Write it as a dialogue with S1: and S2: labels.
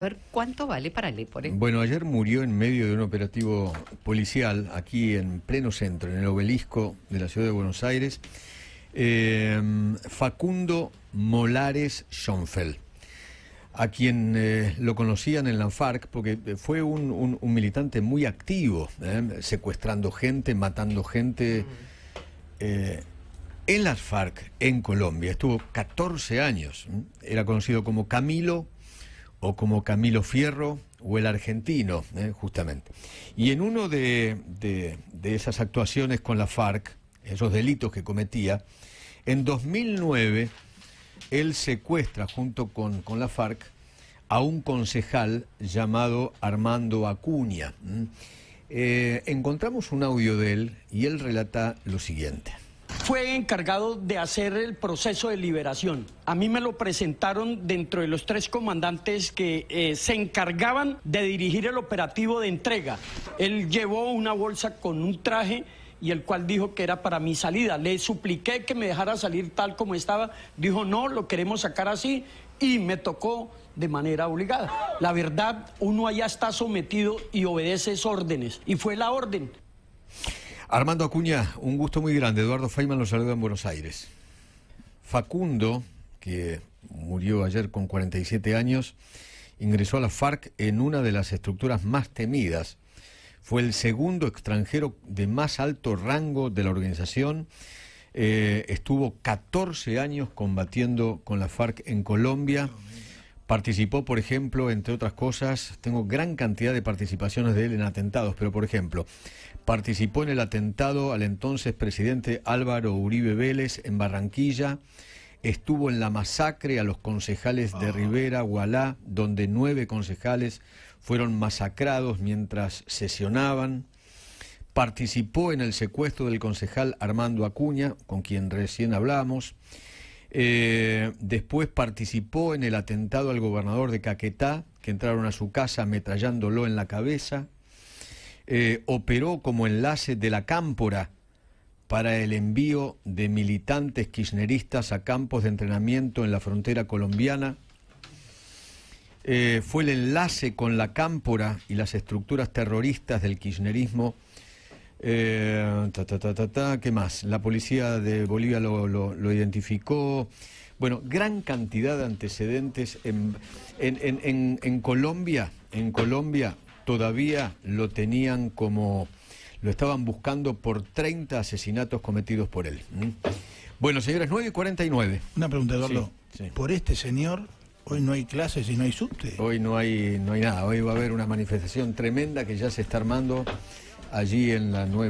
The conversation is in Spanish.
S1: ver, ¿cuánto vale para Lepore? Bueno, ayer murió en medio de un operativo policial aquí en pleno centro, en el obelisco de la ciudad de Buenos Aires, eh, Facundo Molares Schoenfeld, a quien eh, lo conocían en la FARC porque fue un, militante muy activo, eh, secuestrando gente, matando gente. Mm. en las FARC, en Colombia, estuvo 14 años. Era conocido como Camilo o como Camilo Fierro o el argentino, ¿eh? justamente. Y en uno de, esas actuaciones con la FARC, esos delitos que cometía, en 2009 él secuestra junto con, la FARC a un concejal llamado Armando Acuña. Eh, encontramos un audio de él y él relata lo siguiente
S2: fue encargado de hacer el proceso de liberación. A mí me lo presentaron dentro de los tres comandantes que eh, se encargaban de dirigir el operativo de entrega. Él llevó una bolsa con un traje y el cual dijo que era para mi salida. Le supliqué que me dejara salir tal como estaba. Dijo, no, lo queremos sacar así y me tocó de manera obligada. La verdad, uno allá está sometido y obedece órdenes. Y fue la orden.
S1: Armando Acuña, un gusto muy grande. Eduardo Feynman lo saluda en Buenos Aires. Facundo, que murió ayer con 47 años, ingresó a la FARC en una de las estructuras más temidas. Fue el segundo extranjero de más alto rango de la organización. Eh, estuvo 14 años combatiendo con la FARC en Colombia. Participó, por ejemplo, entre otras cosas, tengo gran cantidad de participaciones de él en atentados, pero por ejemplo, participó en el atentado al entonces presidente Álvaro Uribe Vélez en Barranquilla, estuvo en la masacre a los concejales de ah. Rivera, Gualá, donde nueve concejales fueron masacrados mientras sesionaban, participó en el secuestro del concejal Armando Acuña, con quien recién hablamos, eh, después participó en el atentado al gobernador de Caquetá, que entraron a su casa ametrallándolo en la cabeza. Eh, operó como enlace de la cámpora para el envío de militantes kirchneristas a campos de entrenamiento en la frontera colombiana. Eh, fue el enlace con la cámpora y las estructuras terroristas del kirchnerismo eh, ¿Qué más? La policía de Bolivia lo, identificó. Bueno, gran cantidad de antecedentes en, Colombia. En Colombia todavía lo tenían como... Lo estaban buscando por 30 asesinatos cometidos por él. Bueno, señores, 9 y 49. Una pregunta, Eduardo. Por este señor, Hoy no hay clases y no hay subte. Hoy no hay, no hay nada. Hoy va a haber una manifestación tremenda que ya se está armando allí en la nueva...